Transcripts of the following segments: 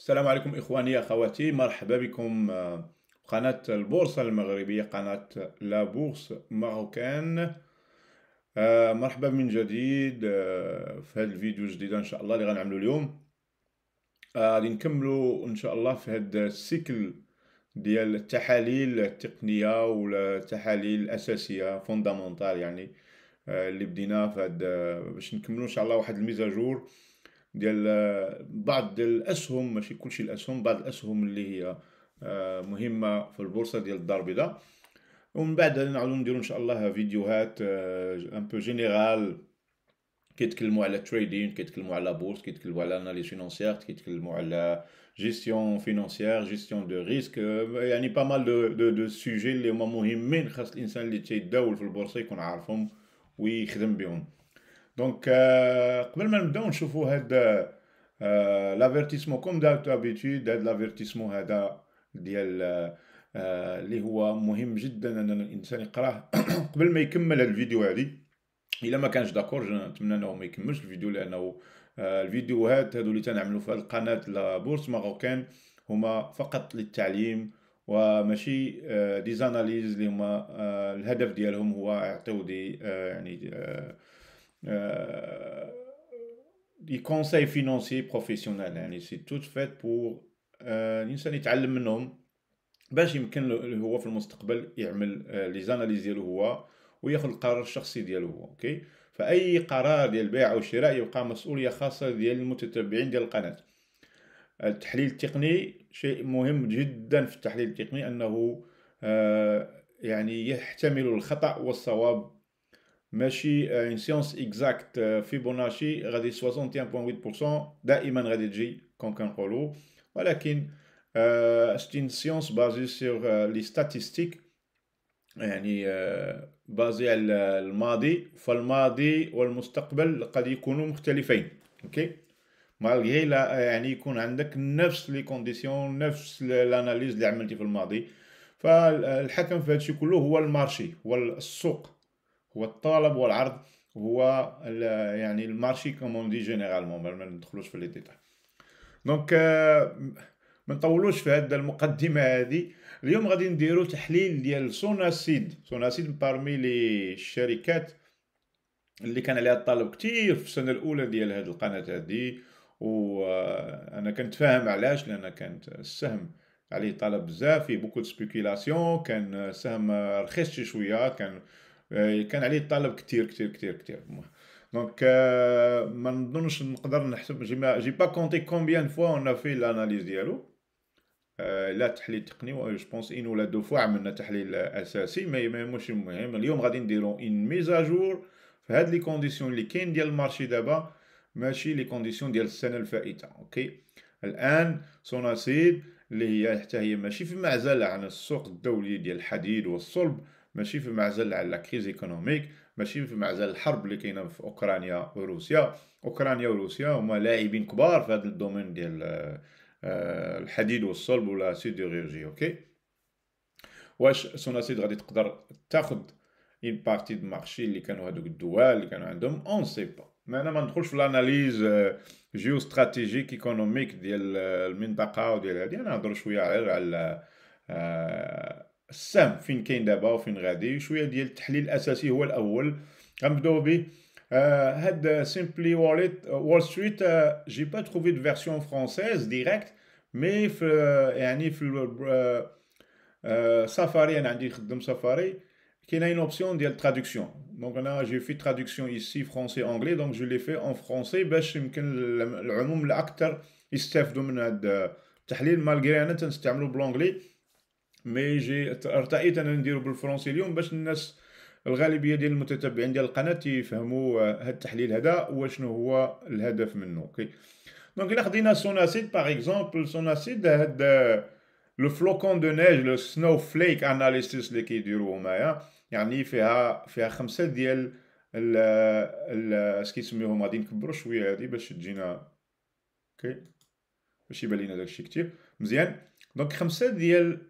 السلام عليكم إخواني أخواتي مرحبا بكم آه، قناة البورصة المغربية قناة لا بورس ماروكان آه، مرحبا من جديد آه، في هذا الفيديو الجديد إن شاء الله اللي غنعملو اليوم غادي نكملو إن شاء الله في هذا السيكل ديال التحاليل التقنية والتحاليل التحاليل الأساسية فوندامونتال يعني اللي بدينا في هذا باش نكملو إن شاء الله واحد الميزاجور ديال بعض الاسهم ماشي كلشي الاسهم بعض الاسهم اللي هي آه، مهمه في البورصه ديال الدار البيضاء ومن بعد نعاودو نديرو ان شاء الله فيديوهات ان بو جينيرال كيتكلموا على التريدين كيتكلموا على بورس كيتكلموا على اناليز فينانسيير كيتكلموا على جيستيون فينانسيير جيستيون دو ريسك يعني با مال دو دو, دو سوجي اللي هما مهمين خاص الانسان اللي تيداول في البورصه يكون عارفهم ويخدم بهم دونك euh, قبل ما نبداو نشوفوا هذا لافيرتيسمون كوم دابيتود هذا لافيرتيسمون هذا ديال آه، اللي هو مهم جدا ان الانسان يقراه قبل ما يكمل الفيديو هذه الا ما كانش داكور نتمنى انه ما يكملش الفيديو لانه آه، الفيديوهات هذو اللي تنعملوا في القناه لبورس ماروكان هما فقط للتعليم وماشي آه، ديزاناليز اللي هما الهدف ديالهم هو يعطيو دي يعني دي euh, كونساي conseils financiers يعني سي توت فات بور الانسان يتعلم منهم باش يمكن له هو في المستقبل يعمل لي euh, زاناليز ديالو هو وياخذ القرار الشخصي ديالو هو اوكي فاي قرار ديال البيع او الشراء يبقى مسؤوليه خاصه ديال المتتبعين ديال القناه التحليل التقني شيء مهم جدا في التحليل التقني انه آه، يعني يحتمل الخطا والصواب ماشي اون سيونس اكزاكت فيبوناشي غادي 61.8% دائما غادي تجي كون كنقولوا ولكن سيت اون سيونس بازي سور لي ستاتيستيك يعني بازي آه، على الماضي فالماضي والمستقبل قد يكونوا مختلفين اوكي مالغي لا يعني يكون عندك نفس لي كونديسيون نفس الاناليز اللي عملتي في الماضي فالحكم في هادشي كله هو المارشي هو السوق هو الطلب والعرض هو يعني المارشي كومون دي جينيرالمون ما ندخلوش في لي ديتاي دونك آه، ما نطولوش في هذه المقدمه هذه اليوم غادي نديرو تحليل ديال سوناسيد سوناسيد بارمي لي الشركات اللي كان عليها الطلب كتير في السنه الاولى ديال هذه القناه هذه آه، وانا كنت فاهم علاش لان كانت السهم عليه طلب بزاف في بوكو سبيكولاسيون كان سهم رخيص شي شويه كان آه، كان عليه طلب كثير كثير كثير كثير دونك آه، ما نظنش نقدر نحسب جي, با كونتي كومبيان فوا اون في الاناليز ديالو آه، لا تحليل تقني و جو بونس ان ولا دو فوا عملنا تحليل اساسي مي ماشي مهم يعني اليوم غادي نديرو ان ميزاجور في هاد لي كونديسيون اللي كاين ديال المارشي دابا ماشي لي كونديسيون ديال السنه الفائته اوكي الان سوناسيد اللي هي حتى هي ماشي في معزله عن السوق الدولي ديال الحديد والصلب ماشي في معزل على كريز ايكونوميك ماشي في معزل الحرب اللي كاينه في اوكرانيا وروسيا اوكرانيا وروسيا هما لاعبين كبار في هذا الدومين ديال آه، الحديد والصلب ولا سيديرجي اوكي واش سوناسيد غادي تقدر تاخذ اون بارتي دو مارشي اللي كانوا هذوك الدول اللي كانوا عندهم اون سي با ما انا ما ندخلش في الاناليز جيو استراتيجيك ايكونوميك ديال آه، المنطقه وديال هذه انا نهضر شويه غير على آه، السهم فين كاين دابا وفين غادي شويه ديال التحليل الاساسي هو الاول غنبداو به آه، هاد سيمبلي واليت وول ستريت جي با تروفي دو فيرسيون فرونسيز ديريكت مي في يعني في سفاري آه، آه، انا عندي نخدم سفاري كاين اين اوبسيون ديال ترادكسيون دونك انا جي في ترادكسيون ايسي فرونسي انغلي دونك جو لي في اون فرونسي باش يمكن العموم الاكثر يستافدوا من هاد التحليل مالغري انا تنستعملو بالانغلي مي جي ارتأيت انا نديرو بالفرنسي اليوم باش الناس الغالبيه ديال المتتبعين ديال القناه يفهموا آه، هاد التحليل هذا وشنو هو الهدف منه اوكي دونك الا خدينا سوناسيد باغ اكزومبل سوناسيد هاد لو فلوكون دو نيج لو سنو فليك اناليسيس اللي كيديروه هنايا يعني فيها فيها خمسه ديال ال سكي سميهم غادي نكبروا شويه هادي باش تجينا اوكي باش يبان لينا داكشي كتير مزيان دونك خمسه ديال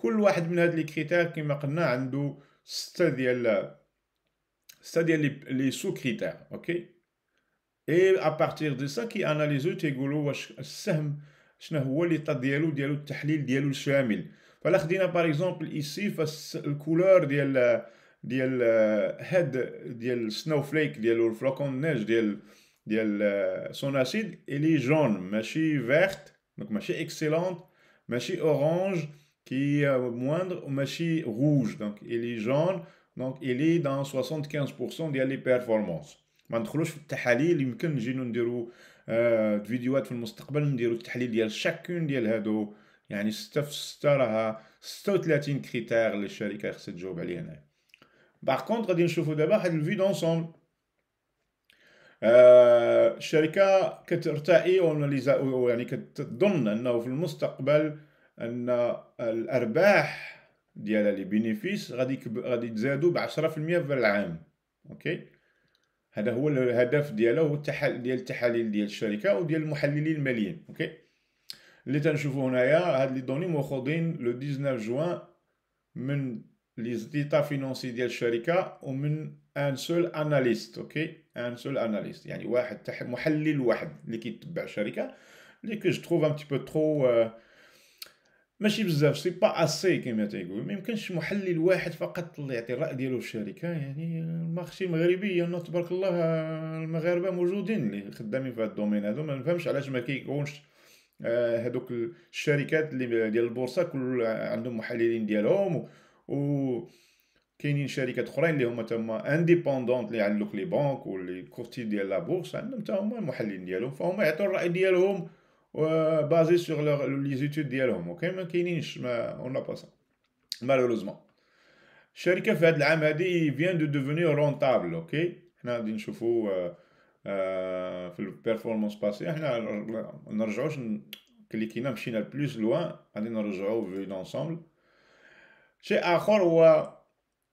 كل واحد من هاد لي كريتير كيما قلنا عنده ستة ديال ستة ديال لي سو كريتير اوكي اي بارتير دو سا كي اناليزو تيقولوا واش السهم شنو هو لي طا ديالو ديالو التحليل ديالو الشامل فلا خدينا باغ اكزومبل ايسي الكولور ديال ديال هاد ديال سنوفليك ديالو الفلوكون نيج ديال ديال سون اسيد لي جون ماشي فيرت دونك ماشي اكسيلونت ماشي اورانج qui est euh, moindre ماشي rouge donc il est jaune donc il est dans 75% ديال لي performances ما ندخلوش في التحاليل يمكن نجيو نديرو آه فيديوهات في المستقبل نديرو التحليل ديال شاكون ديال هادو يعني ستة في ستة راها ستة 36 كريتير اللي الشركة خاصها تجاوب عليه هنايا باغ كونت غادي نشوفو دابا واحد الفي دونسومبل آه الشركة كترتئي و يعني كتظن انه في المستقبل ان الارباح ديالها لي بينيفيس غادي غادي تزادوا ب 10% في العام اوكي هذا هو الهدف ديالها هو التحل ديال التحاليل ديال الشركه وديال المحللين الماليين اوكي اللي تنشوفوا هنايا هاد لي دوني مخوضين لو 19 جوان من لي زيتا فينونسي ديال الشركه ومن ان سول اناليست اوكي ان سول اناليست يعني واحد تح... محلل واحد اللي كيتبع الشركه اللي كي جو تروف ان بو ترو euh, ماشي بزاف سي با اسي كما تيقول ما يمكنش محلل واحد فقط اللي يعطي الراي ديالو في الشركه يعني المارشي المغربي انا تبارك الله المغاربه موجودين اللي خدامين في هذا الدومين هذا ما نفهمش علاش ما كيكونش هذوك آه، الشركات اللي ديال البورصه كل عندهم محللين ديالهم و, و... كاينين شركات اخرين اللي هما تما انديبوندونت اللي لوك لي بانك واللي كورتي ديال لا بورصه عندهم تما هما المحللين ديالهم فهما يعطيو الراي ديالهم basé sur les études on n'a pas ça malheureusement الشركه في هذا vient de devenir rentable اوكي حنا غادي نشوفوا في البيرفورمانس حنا نرجعوش كليكينا مشينا غادي نرجعوا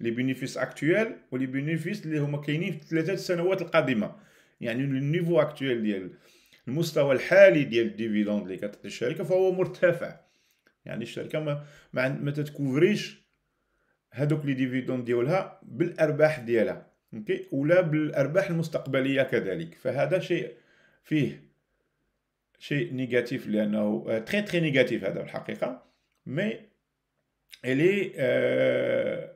لي بينيفيس و ولي بينيفيس اللي هما كاينين في الثلاثه السنوات القادمه يعني النيفو اكتويل ديال المستوى الحالي ديال الديفيدوند اللي كتعطي الشركه فهو مرتفع يعني الشركه ما ما, ما تتكوفريش هذوك لي ديفيدوند ديالها بالارباح ديالها اوكي ولا بالارباح المستقبليه كذلك فهذا شيء فيه شيء نيجاتيف لانه تري تري نيجاتيف هذا الحقيقه مي الي آه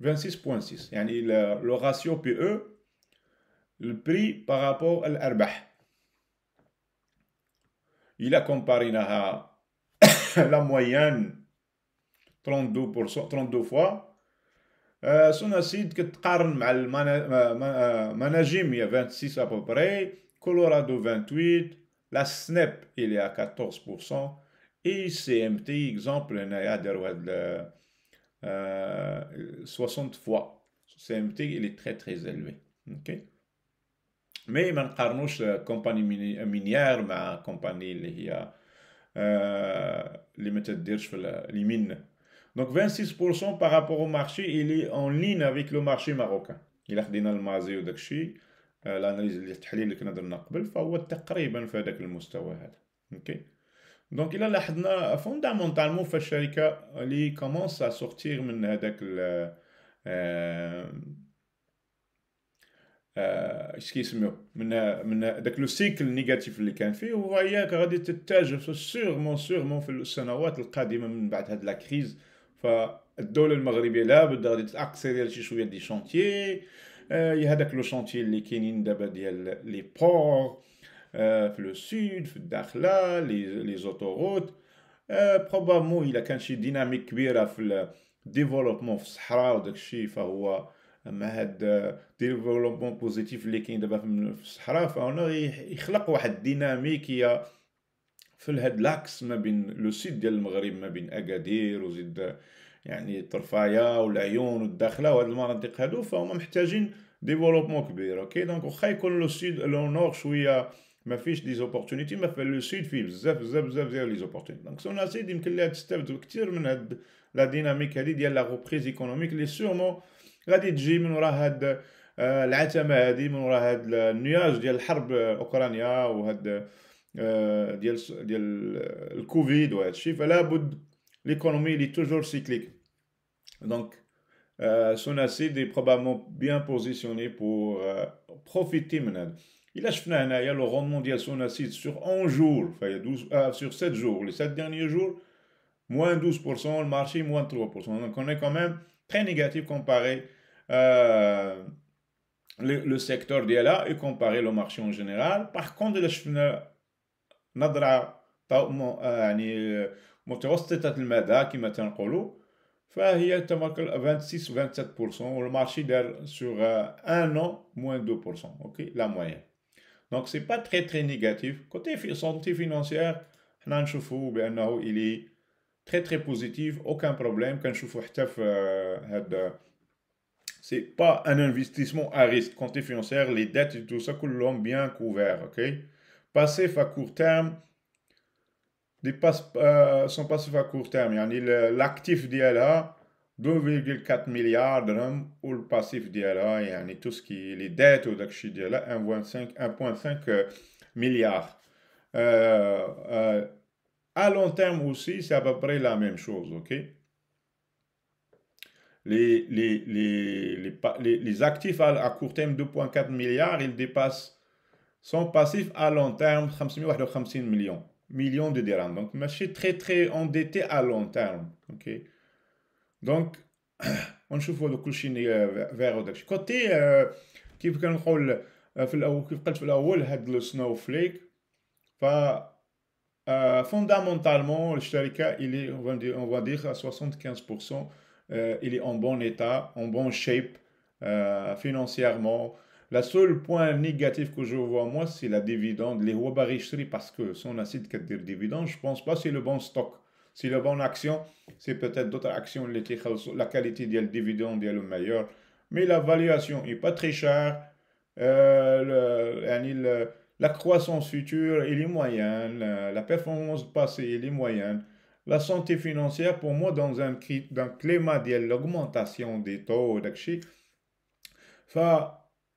26.6 le ratio PE le prix par rapport à l'arbah il a comparé la moyenne 32% 32 fois euh, son acide que تقارن مع euh, il y a 26 à peu près Colorado 28 la SNEP il est à 14% et CMT exemple il y a 60 euh, fois. CMT, il est très, très élevé. OK? Mais, compare euh, compagnie euh, minière avec compagnie qui est limited les mines. Donc, 26% par rapport au marché, il est en ligne avec le marché marocain. Il a dit l'analyse de l'analyse l'analyse de l'analyse de l'analyse de l'analyse de l'analyse دونك الا لاحظنا فوندامونتالمون فالشركه اللي كومونس سورتير من هذاك ال اش كيسميو من من داك لو سيكل نيجاتيف اللي كان فيه وهي غادي تتجه سيغمون سيغمون في السنوات القادمه من بعد هاد لا كريز فالدوله المغربيه لابد غادي تاكسيري شي شويه دي شونتيي هذاك لو شونتيي اللي كاينين دابا ديال لي بور في لو سود في الداخله لي زوتوروت بروبابمون الا كان شي ديناميك كبيره في الديفلوبمون في الصحراء وداك الشيء فهو مع هاد ديفلوبمون بوزيتيف اللي كاين دابا في الصحراء فهنا يخلق واحد الديناميكيه في هاد لاكس ما بين لو سيد ديال المغرب ما بين اكادير وزيد يعني و والعيون والداخله وهاد المناطق هادو فهما محتاجين ديفلوبمون كبير اوكي دونك واخا يكون لو سيد لو نور شويه مفيش ديز اوبورتونيتي ما في السود فيه بزاف بزاف بزاف ديال لي يمكن كثير من هاد لا ديال لا غادي تجي من هاد العتمه من l'économie est toujours cyclique donc est probablement bien positionné pour profiter il a le rendement de son acide sur 11 jours, 12, sur 7 jours, les 7 derniers jours, moins 12%, le marché moins 3%. Donc on est quand même très négatif comparé euh, le, le, secteur et comparé le marché en général. Par contre, euh, euh, le a نظرة يعني متوسطة sur كما تنقولوا فهي تمكن 26 27% والمارشي دار سوغ an moins 2% اوكي la moyenne. Donc, ce n'est pas très, très négatif. Côté santé financière, il est très, très positif. Aucun problème. Ce n'est euh, euh, pas un investissement à risque. Côté financière, les dettes et tout ça, tout bien couvert. OK? Passif à court terme, dépasse euh, son passif à court terme. L'actif DLA, 2,4 milliards de ou le passif d'IRA, et tout ce qui les dettes au Dakshi 1,5 milliards. Euh, euh, à long terme aussi, c'est à peu près la même chose, ok? Les, les, les, les actifs à, court terme, 2,4 milliards, ils dépassent son passif à long terme, 551 millions, millions de dirhams. Donc, suis très, très endetté à long terme, ok? Donc, euh, on va شيء فيغ وداكشي كوتي كيف كنقول في الاول le قلت snowflake, الاول هاد السنو فليك 75% il est en bon état, en bon shape euh, financièrement. La seule point négatif que je vois, moi, c'est la dividende. Les riches, parce que son acide qui a je pense pas c'est le bon stock. Si la bonne action, c'est peut-être d'autres actions, la qualité du dividende est meilleur Mais la valuation n'est pas très chère. Euh, le, la croissance future, est moyenne. La, performance passée, elle est moyenne. La santé financière, pour moi, dans un, dans un climat l'augmentation des taux, d'achat,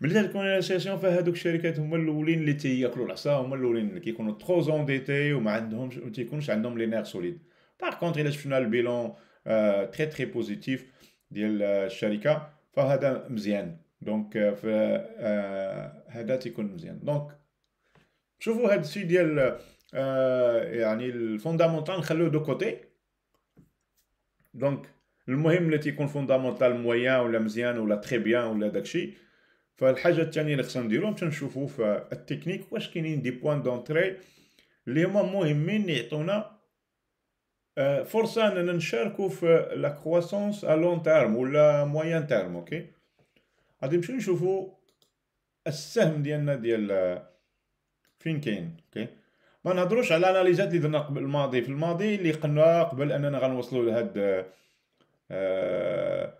ملي تكون الاسياسيون فهذوك الشركات هما الاولين اللي تياكلوا العصا هما الاولين اللي كيكونوا ترو زونديتي وما عندهمش ما تيكونش عندهم لي نير سوليد باغ كونتر الا شفنا البيلون آه تري تري بوزيتيف ديال الشركه فهذا مزيان دونك آه،, آه هذا تيكون مزيان دونك شوفوا هذا الشيء ديال آه يعني الفوندامونتال نخلوه دو كوتي دونك المهم اللي تيكون فوندامونتال مويان ولا مزيان ولا تري بيان ولا داكشي فالحاجه الثانيه اللي خصنا نديرو تنشوفو في التكنيك واش كاينين دي بوان دونتري اللي هما مهمين يعطونا آه، فرصه اننا نشاركو في لا كرواسونس ا لون تيرم ولا مويان تيرم اوكي غادي نمشيو نشوفو السهم ديالنا ديال فين كاين اوكي ما نهضروش على الاناليزات اللي درنا قبل الماضي في الماضي اللي قلنا قبل اننا غنوصلوا لهاد آه, آه،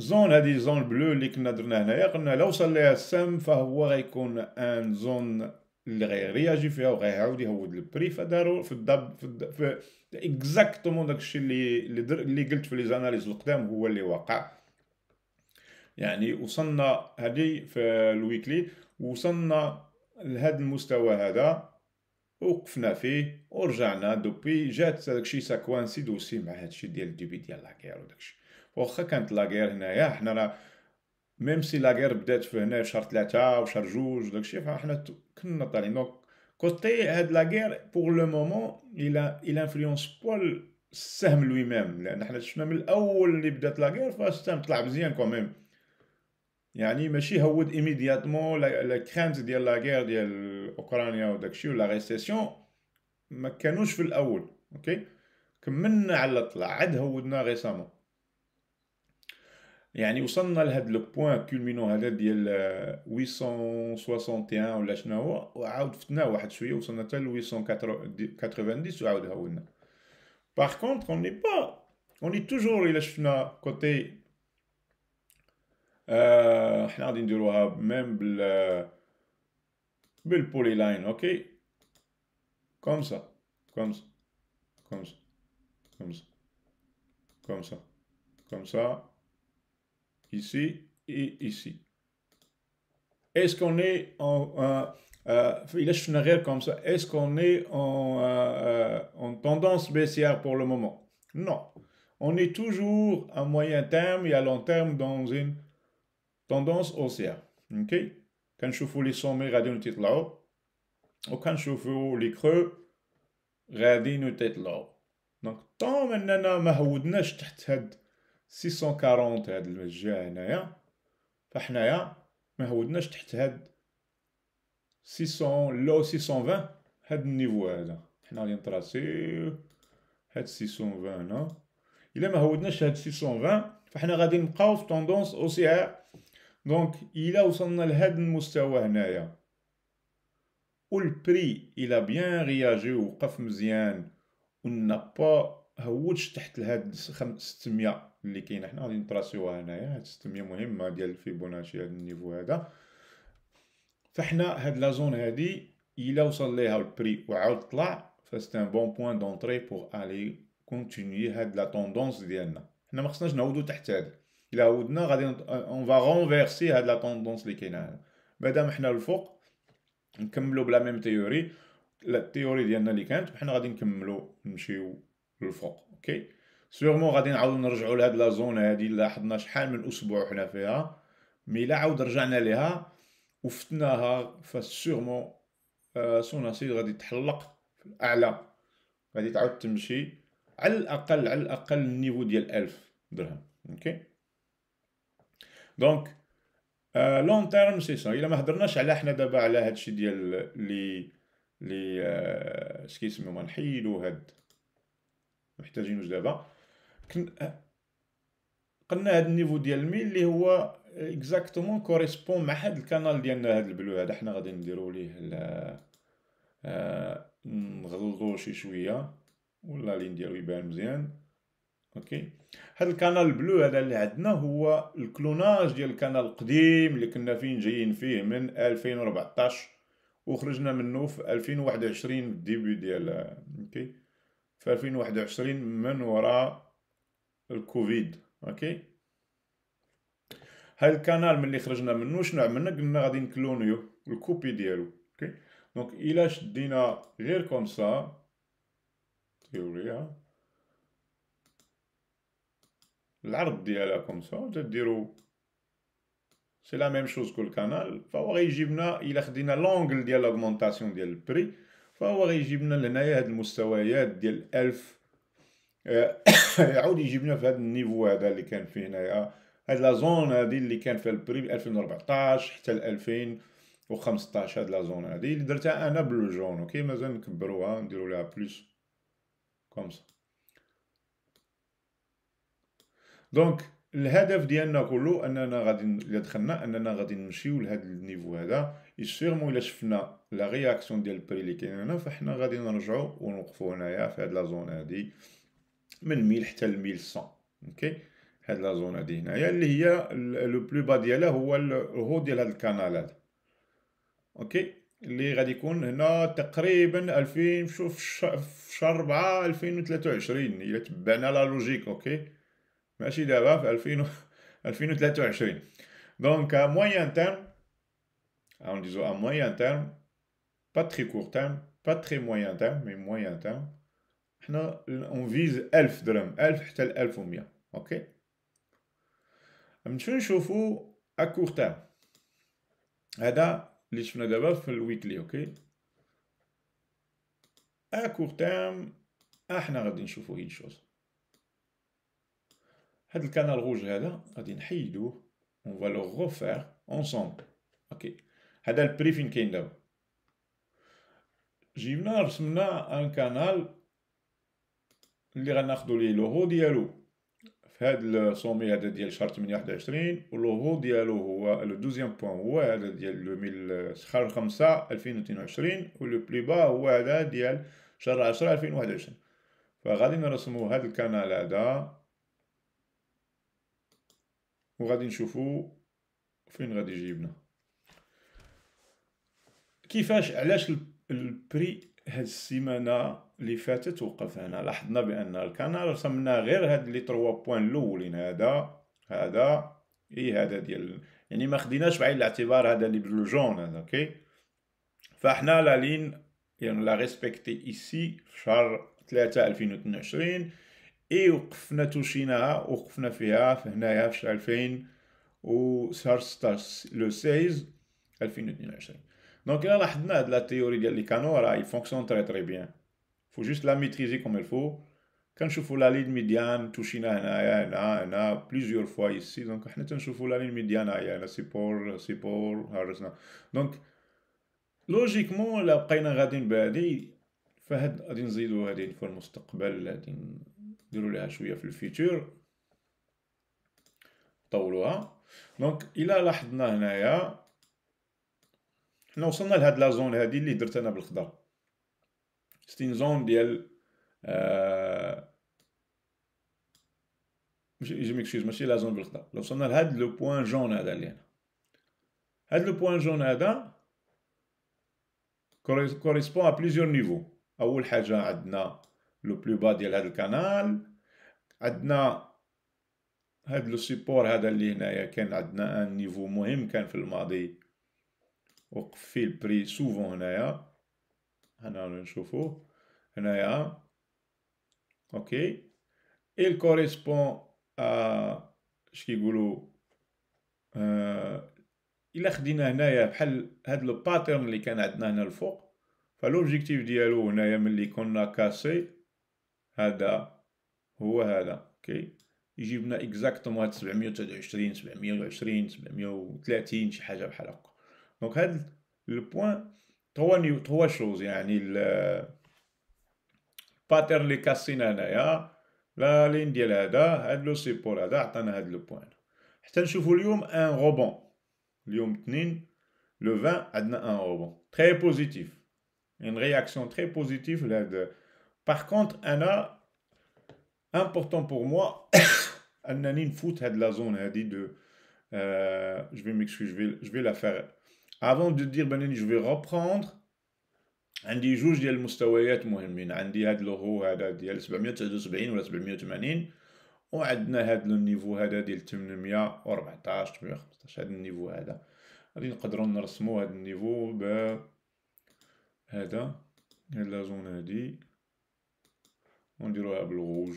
زون هذه زون بلو اللي كنا درنا هنايا قلنا لو وصل ليها السهم فهو غيكون ان زون اللي غيرياجي فيها وغيعاود يهود البري فدارو في الدب في, في اكزاكتومون داكشي اللي اللي, در اللي قلت في لي زاناليز القدام هو اللي وقع يعني وصلنا هذه في الويكلي وصلنا لهذا المستوى هذا وقفنا فيه ورجعنا دوبي جات داكشي ساكوانسي دوسي مع هادشي ديال الديبي ديال لاكير وداكشي واخا كانت لاغير هنايا حنا راه ميم سي لاغير بدات في هنا شهر ثلاثة وشهر جوج داكشي فاحنا كنا طالعين دونك كوتي هاد لاغير بور لو مومون الى الى انفلونس بول السهم لوي ميم لان حنا شفنا من الاول اللي بدات لاغير فالسهم طلع مزيان كوميم يعني ماشي هود ايميدياتمون لا كرانت ديال لاغير ديال اوكرانيا وداكشي ولا ريسيسيون ما كانوش في الاول اوكي كملنا على الطلع عاد هودنا ريسامون Il a point 861, Par contre, on n'est pas. On est toujours côté. On a Même polyline, Comme ça. Comme ça. Comme ça. Comme ça. Comme ça ici et ici. Est-ce qu'on est en... Euh, euh, comme ça. Est-ce qu'on est en, euh, en, tendance baissière pour le moment Non. On est toujours à moyen terme et à long terme dans une tendance haussière. OK Quand je fais les sommets, regardez nos têtes là-haut. quand je fais les creux, regardez une tête là Donc, tant maintenant, en تحت 640 هاد الجهه هنايا فحنايا ما هودناش تحت هاد 600 لو 620 هاد النيفو هذا حنا غادي نطراسيو هاد 620 هنا الا ما هودناش هاد 620 فحنا غادي نبقاو في طوندونس اوسيع دونك الا وصلنا لهاد المستوى هنايا والبري الى بيان رياجي وقف مزيان ونا با هودش تحت لهاد 600 اللي كاينه حنا غادي نتراسيوها هنايا هاد 600 مهمه ديال الفيبوناتشي هاد النيفو هذا فحنا هاد لا زون هادي الا وصل ليها البري وعاود طلع فاست ان بون بوين دونتري بوغ الي كونتينيي هاد لا توندونس ديالنا حنا ما خصناش نعودو تحت هادي الا عودنا غادي اون فا رونفيرسي هاد لا توندونس اللي كاينه هنا مادام حنا الفوق نكملو بلا ميم تيوري لا التيوري ديالنا اللي كانت حنا غادي نكملو نمشيو للفوق اوكي سيغمون غادي نعاودو نرجعو لهاد لا زون هادي لاحظنا شحال من اسبوع حنا فيها مي لا عاود رجعنا ليها وفتناها فسيغمون آه، سون اسيد غادي تحلق في الاعلى غادي تعاود تمشي على الاقل على الاقل النيفو ديال 1000 درهم اوكي دونك لون آه، تيرم سي سا الا ما هضرناش على حنا دابا على هادشي ديال لي لي آه سكيسمو ما نحيدو هاد محتاجينوش دابا قلنا هاد النيفو ديال المي اللي هو اكزاكتومون كوريسبون مع هاد الكانال ديالنا هاد البلو هذا حنا غادي نديرو ليه آه نغلطو شي شويه ولا لين ديالو يبان مزيان اوكي هاد الكانال البلو هذا اللي عندنا هو الكلوناج ديال الكانال القديم اللي كنا فين جايين فيه من 2014 وخرجنا منه في 2021 ديبي ديال اوكي آه، في 2021 من وراء الكوفيد اوكي هاد الكانال ملي خرجنا منه شنو عملنا قلنا غادي نكلونيو الكوبي ديالو اوكي دونك الا شدينا غير كوم سا تيوريا العرض ديالها كوم سا تديرو سي لا ميم شوز كو الكانال فهو غيجيبنا الا خدينا لونغل ديال لاغمونطاسيون ديال البري فهو غيجيب لنا لهنايا هاد المستويات ديال 1000 آه، يعاود يجيب لنا في هاد النيفو هذا اللي كان فيه هنايا هاد لا زون هادي اللي كان فيها البري 2014 حتى ل 2015 هاد لا زون هادي اللي درتها انا بلو جون اوكي مازال نكبروها نديرو لها بلوس كوم دونك الهدف ديالنا كله اننا غادي الا دخلنا اننا غادي نمشيو لهاد النيفو هذا سيغمون الا شفنا لا رياكسيون ديال البري اللي كاين هنا فحنا غادي نرجعو ونوقفو هنايا في هاد لا زون هادي من ميل حتى ل 1100 اوكي هاد لا زون هادي هنايا اللي هي لو بلو با ديالها هو الهو ديال هاد الكانال هذا اوكي اللي غادي يكون هنا تقريبا 2000 شوف في شهر 4 2023 الا تبعنا لا لوجيك اوكي ماشي دابا في 2000 2023 دونك موين تيرم en disant à moyen terme, pas très court terme, pas très moyen terme, mais moyen terme, on vise 1000 dirhams, 1000 à 1100, ok On vais vous à court terme. Ada, les chiffres d'abord, c'est le weekly, ok À court terme, ah, on غادي نشوفوا هي chose. هذا الكانال rouge, هذا غادي نحيدوه اون فالو غوفير هذا البريفين كاين دابا جبنا رسمنا ان كانال اللي غناخذوا ليه لوغو ديالو في هذا السومي هذا ديال شهر 8 21 واللوغو ديالو هو لو دوزيام بوين هو هذا ديال لو ميل شهر 5 2022 ولو بلي با هو هذا ديال شهر 10 2021 فغادي نرسموا هذا الكانال هذا وغادي نشوفوا فين غادي يجيبنا كيفاش علاش البري هاد السيمانه اللي فاتت وقف هنا لاحظنا بان الكانال رسمنا غير هاد لي 3 بوين الاولين هذا هذا اي هذا ديال يعني ما خديناش بعين الاعتبار هذا اللي بالجون هذا اوكي فاحنا لا لين يعني لا ريسبكتي ايسي في شهر 3 2022 اي وقفنا توشيناها وقفنا فيها في هنايا في 2000 و شهر 16 لو 16 2022 Donc là, la, la théorie de Licanora, il fonctionne très très bien. Il faut juste la maîtriser comme il faut. Quand je la ligne médiane, touchina plusieurs fois ici. Donc, on la ligne médiane, c'est pour, c'est pour, Donc, لوجيكمون الا بقينا غاديين بهادي فهاد غادي نزيدو هادي في المستقبل غادي نديرو ليها شويه في الفيتور طولوها دونك الا لاحظنا هنايا حنا وصلنا لهاد لا زون هادي اللي درت انا بالخضر ستين زون ديال آه ماشي جو ماشي لا زون بالخضر لو وصلنا لهاد لو بوان جون هذا اللي هنا هاد لو بوان جون هذا كوريسبون ا بليزيور نيفو اول حاجه عندنا لو بلو با ديال هاد الكانال عندنا هاد لو سيبور هذا اللي هنايا كان عندنا ان نيفو مهم كان في الماضي وقف فيه البري سوفون هنايا هنا نشوفوه هنايا اوكي il correspond à اش كيقولوا الا خدينا هنايا بحال هاد لو باترن اللي كان عندنا هنا الفوق فلوبجيكتيف ديالو هنايا ملي كنا كاسي هذا هو هذا اوكي يجيبنا اكزاكتومون هاد 729 720 730 شي حاجه بحال هكا Donc, le point trois choses شوز يعني a اللي le هنايا لا لين ديال هذا هاد لو سيبور هذا une réaction très positive par contre a important pour moi la zone de euh, je vais m'excuser je vais la faire avant de dire بانني جو في ريبروندر عندي جوج ديال المستويات مهمين عندي هاد لوغو هذا ديال 779 ولا 780 وعندنا هاد النيفو هذا ديال 814 815 هاد النيفو هذا غادي نقدروا نرسموا هاد النيفو ب هذا هاد لا زون هادي ونديروها بالغوج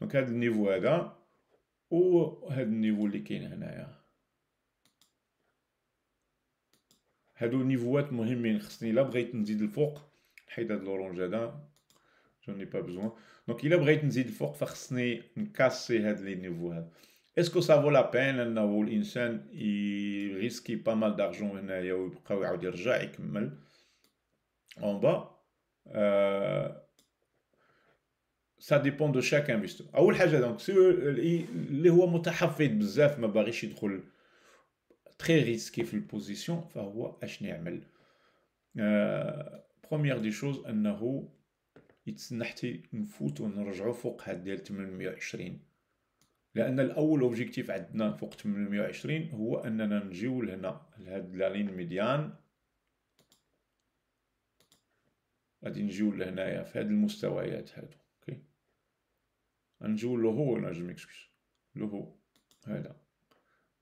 دونك هاد النيفو هذا وهاد النيفو اللي كاين هنايا هادو نيفوات مهمين خصني الا بغيت نزيد الفوق نحيد هاد لورونج هذا جوني با بزوان دونك الا بغيت نزيد الفوق فخصني نكاسي هاد لي نيفو هاد اسكو سافو لا بين انه الانسان يريسكي با مال دارجون هنايا ويبقى يعاود يرجع يكمل اون با أه... سا ديبون دو شاك انفيستور اول حاجه دونك اللي هو متحفظ بزاف ما باغيش يدخل تري ريسكي في البوزيسيون فهو اش نعمل بروميير دي شوز انه يتسنحتي نفوت ونرجعو فوق هاد ديال 820 لان الاول اوبجيكتيف عندنا فوق 820 هو اننا نجيو لهنا لهاد لالين ميديان غادي نجيو لهنايا في هاد المستويات هادو اوكي غنجيو لهو نجم اكسكيوز ميكسكوز لهو هذا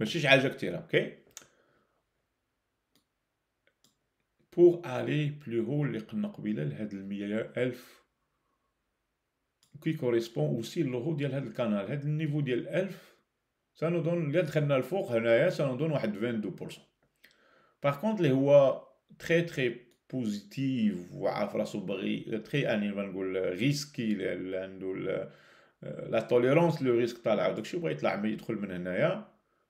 ماشي شي حاجه كثيره اوكي بور الي بلو هو اللي قلنا قبيله لهاد المية ألف كي كوريسبون اوسي لو ديال هاد الكانال هاد النيفو ديال ألف دون اللي دخلنا الفوق هنايا سانو دون واحد 22% باغ كونت اللي هو تري تري بوزيتيف وعارف راسو باغي تري اني نقول ريسكي اللي عنده لا توليرونس لو ريسك طالعه وداكشي بغا يطلع ما يدخل من هنايا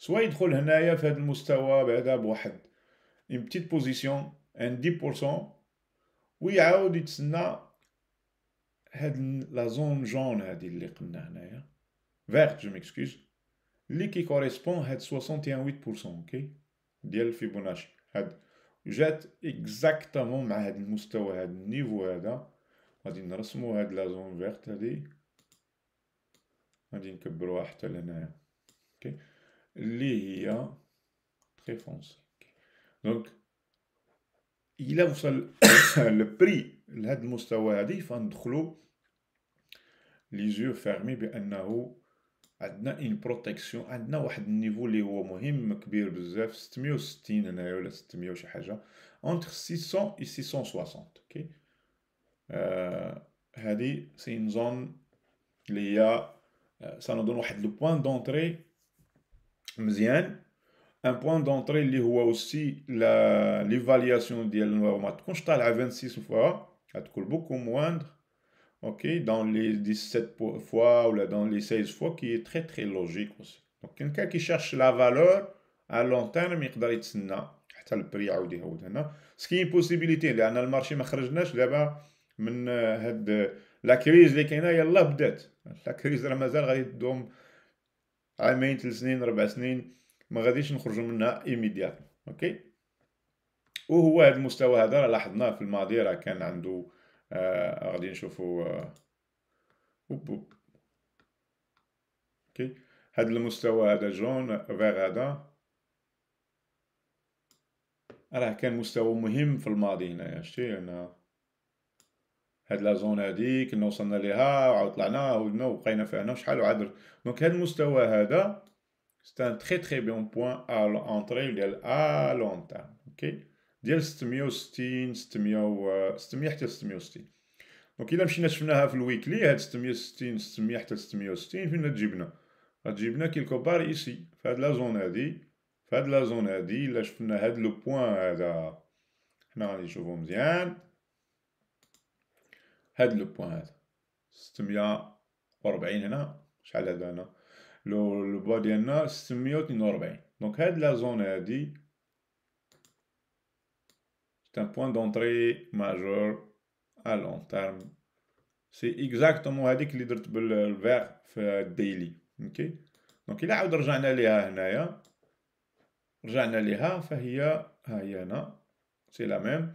سوا يدخل هنايا في هذا المستوى بعدا بواحد اون بتيت بوزيسيون ان 10% ويعاود يتسنى هاد لا زون جون هادي اللي قلنا هنايا فيرت جو ميكسكوز اللي كي كوريسبون هاد 61.8% اوكي ديال فيبوناشي هاد جات اكزاكتومون مع هاد المستوى هاد النيفو هذا غادي نرسمو هاد لا زون فيرت هادي غادي نكبروها حتى لهنايا اوكي Léa, très foncé. Donc, il a le prix لهذا المستوى هذه les yeux fermés بانه عندنا une protection عندنا واحد النيفو اللي هو مهم كبير بزاف 660 هنايا ولا 600 entre 600 et 660 اوكي هذه une zone اللي هي سنظن واحد لو point d'entrée. Un point d'entrée, il y aussi l'évaluation de l'éloignement. Quand je parle de 26 fois, il y a beaucoup moins dans les 17 fois ou dans les 16 fois, qui est très très logique aussi. quelqu'un qui cherche la valeur à long terme, il ne peut pas le faire. Ce qui est une possibilité, dans le marché, il y a la crise de la crise de la crise la crise de عامين ثلاث سنين ربع سنين ما غاديش نخرجوا منها ايميديات اوكي وهو هذا المستوى هذا راه لاحظناه في الماضي راه كان عنده آه غادي نشوفوا آه اوكي هذا المستوى هذا جون فيغ هذا راه كان مستوى مهم في الماضي هنايا شتي هنا هاد لا زون هادي كنا وصلنا ليها وعاود طلعنا ولنا وبقينا فيها وشحال وعاد دونك هاد المستوى هذا سي ان تري تري بون بوين ا انتري ديال ا لون تيرم اوكي ديال 660 600 600 حتى 660 دونك الا مشينا شفناها في الويكلي هاد 660 600 حتى 660 فين تجيبنا غتجيبنا كيلكو بار ايسي في هاد لا زون هادي في هاد لا زون هادي الا شفنا هاد لو بوين هذا حنا غادي نشوفو مزيان هاد لو بوين هذا 640 هنا شحال هذا هنا لو بوا ديالنا 642 دونك هاد لا زون هادي سي ان بوان دونتري ماجور ا لون تيرم سي اكزاكتومون هذيك اللي درت بالفير في الديلي اوكي دونك الى عاود رجعنا ليها هنايا رجعنا ليها فهي ها هي هنا سي لا ميم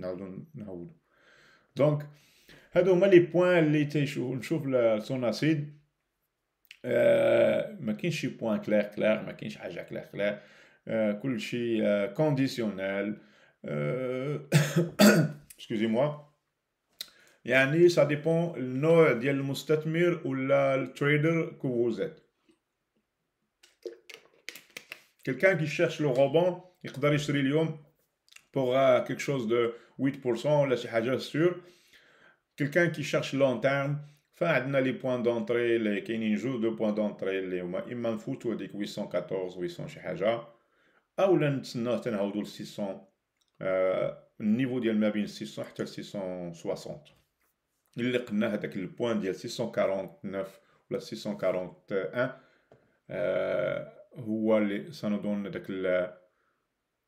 dans le nau. Donc, les points li teshou, onشوف son acide. Euh, ma kinech chi point clair clair, ma kinech haja claire claire. Euh, koulchi euh, conditionnel. Euh, excusez-moi. Yani, ça dépend le نوع ديال المستثمر ولا le trader que vous êtes. Quelqu'un qui cherche le rebond, il peut aller sur jour pour quelque chose de 8%, là, c'est déjà sûr. Quelqu'un qui cherche long terme, enfin, a les points d'entrée, les Keninjo, deux points d'entrée, les Ouma, il m'en ou 814, 800, c'est déjà. Ou l'un 600, euh, niveau de l'Ouma, 600, 660. Il est le point de 649, ou 641, euh, ça nous donne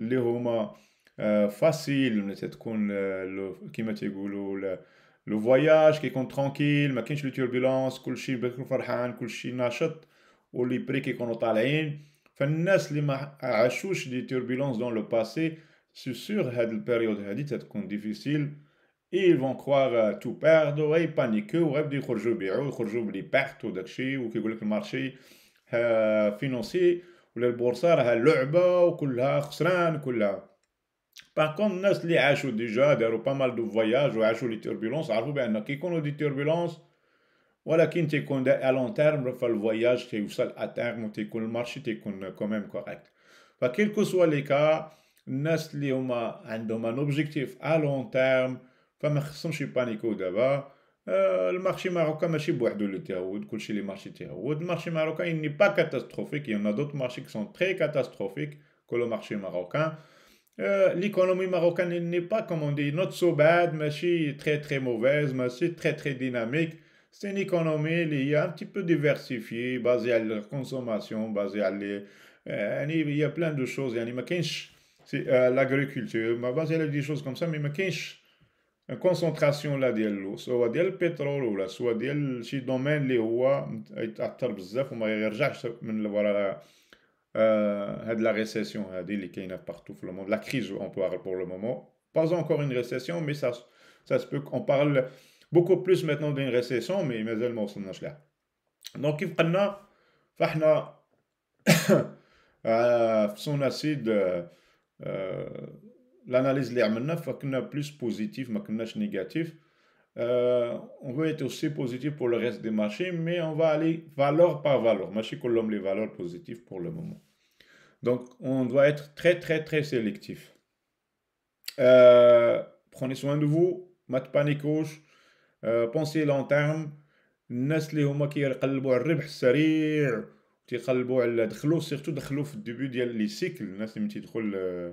les facility euh, faciles, tranquil, we can turbulence, tranquille, then we le get a little bit of a little bit of a little bit of a a little bit of a little bit of a little bit of a ils vont of a little bit of a perdre, a ils a little perdre, ils ils vont ولا البورصه راها لعبه وكلها خسران كلها باغ كونت الناس اللي عاشوا ديجا داروا با مال دو فواياج وعاشوا لي توربيلونس عرفوا بان كي يكونو دي توربيلونس ولكن تيكون ا لون تيرم فالفواياج تيوصل ا تيرم وتيكون المارشي تيكون كوميم كوريكت فكيلكو سوا لي كا الناس اللي هما عندهم ان اوبجيكتيف ا لون تيرم فما خصهمش يبانيكو دابا Euh, marché marocain marché marocain il n'est pas catastrophique il y en a d'autres marchés qui sont très catastrophiques que le marché marocain euh, l'économie marocaine n'est pas comme on dit not so bad ماشي très très mauvaise mais c'est très très dynamique c'est une économie qui est un petit peu diversifiée basée à la consommation basée à les euh, il y a plein de choses يعني ما l'agriculture basée à des choses comme ça mais ما كاينش une concentration là de l'eau soit de pétrole ou la soit de ce domaine les rois est à terre bzaf ou ma yerjach euh, de la récession hadi li partout dans le monde la crise on peut pour le moment pas encore une récession mais ça ça se peut qu'on parle beaucoup plus maintenant d'une récession mais mais elle m'en sonnage là donc il qu'on فاحنا في acide اسيد euh, l'analyse اللي عملنا فكنا plus positif ما كناش négatif euh, on veut être aussi positif pour le reste des marchés mais on va aller valeur par valeur ماشي l'homme les valeurs positives pour le moment donc on doit être très très très sélectif euh, prenez soin de vous vous paniquez euh, pensez long terme الناس اللي هما كيقلبوا على الربح un تيقلبوا على دخلوا سيرتو دخلوا في الديبي ديال لي سيكل الناس اللي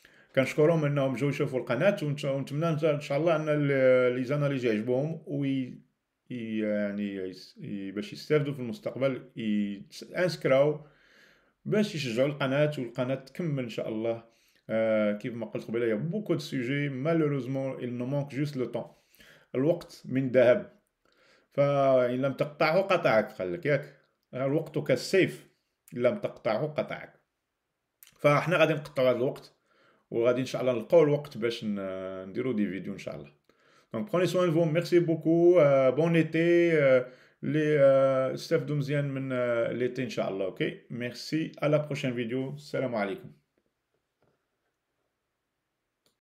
كنشكرهم انهم جاو يشوفوا القناه ونتمنى ان شاء الله ان لي زاناليز يعجبهم و يعني باش يستافدوا في المستقبل انسكراو باش يشجعوا القناه والقناه تكمل ان شاء الله آه كيف ما قلت قبيله بوكو دو سوجي مالوروزمون il nous manque juste le temps الوقت من ذهب فان لم تقطعه قطعك خليك ياك الوقت كالسيف ان لم تقطعه قطعك فاحنا غادي نقطعوا هذا الوقت On va, incha'Allah, on va avoir le temps pour faire des vidéos, incha'Allah. Donc, prenez soin de vous. Merci beaucoup. Euh, bon été. S'il vous plaît, bon été, incha'Allah. OK Merci. À la prochaine vidéo. Salam alaykoum.